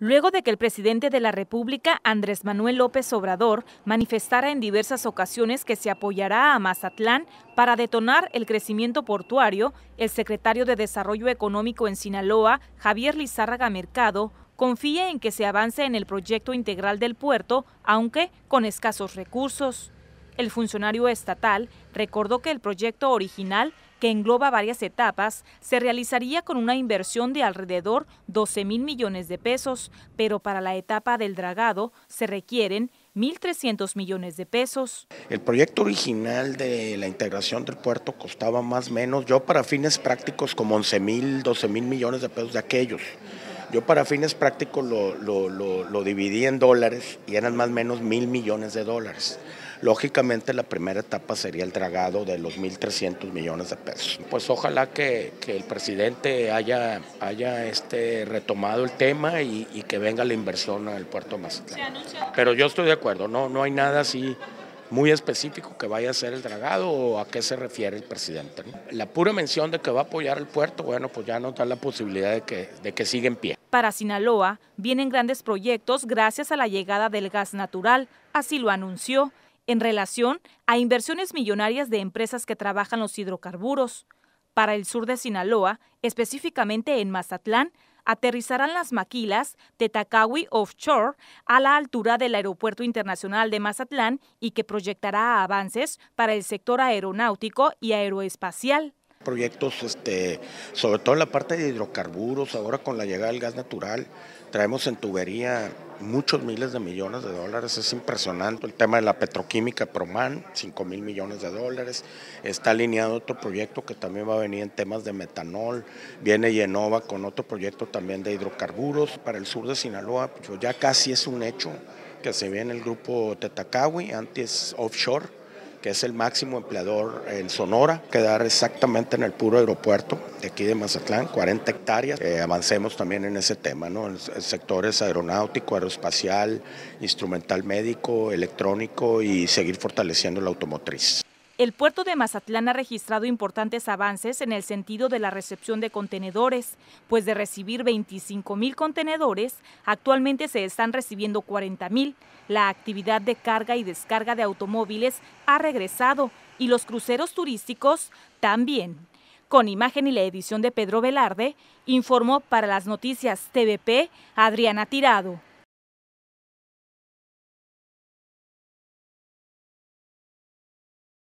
luego de que el presidente de la República, Andrés Manuel López Obrador, manifestara en diversas ocasiones que se apoyará a Mazatlán para detonar el crecimiento portuario, el secretario de Desarrollo Económico en Sinaloa, Javier Lizárraga Mercado, confía en que se avance en el proyecto integral del puerto, aunque con escasos recursos. El funcionario estatal recordó que el proyecto original, que engloba varias etapas, se realizaría con una inversión de alrededor 12 mil millones de pesos, pero para la etapa del dragado se requieren 1.300 millones de pesos. El proyecto original de la integración del puerto costaba más o menos, yo para fines prácticos, como 11 mil, 12 mil millones de pesos de aquellos. Yo para fines prácticos lo, lo, dividí en dólares y eran más o menos mil millones de dólares. Lógicamente la primera etapa sería el dragado de los 1.300 millones de pesos. Pues ojalá que, el presidente haya, haya este, retomado el tema y, que venga la inversión al puerto más. Pero yo estoy de acuerdo, no, no hay nada así muy específico que vaya a ser el dragado o a qué se refiere el presidente. La pura mención de que va a apoyar el puerto, bueno, pues ya nos da la posibilidad de que, de que siga en pie. Para Sinaloa vienen grandes proyectos gracias a la llegada del gas natural, así lo anunció en relación a inversiones millonarias de empresas que trabajan los hidrocarburos. Para el sur de Sinaloa, específicamente en Mazatlán, aterrizarán las maquilas de Takawi Offshore a la altura del Aeropuerto Internacional de Mazatlán y que proyectará avances para el sector aeronáutico y aeroespacial. Proyectos, este, sobre todo en la parte de hidrocarburos, ahora con la llegada del gas natural, traemos en tubería muchos miles de millones de dólares, es impresionante. El tema de la petroquímica Proman, 5 mil millones de dólares. Está alineado otro proyecto que también va a venir en temas de metanol. Viene Yenova con otro proyecto también de hidrocarburos para el sur de Sinaloa. Pues, ya casi es un hecho que se viene el grupo Tetacawi, antes offshore que es el máximo empleador en Sonora, quedar exactamente en el puro aeropuerto de aquí de Mazatlán, 40 hectáreas. Eh, avancemos también en ese tema, ¿no? En sectores aeronáutico, aeroespacial, instrumental médico, electrónico y seguir fortaleciendo la automotriz el puerto de Mazatlán ha registrado importantes avances en el sentido de la recepción de contenedores, pues de recibir 25 mil contenedores, actualmente se están recibiendo 40 mil. La actividad de carga y descarga de automóviles ha regresado y los cruceros turísticos también. Con imagen y la edición de Pedro Velarde, informó para las noticias TVP Adriana Tirado.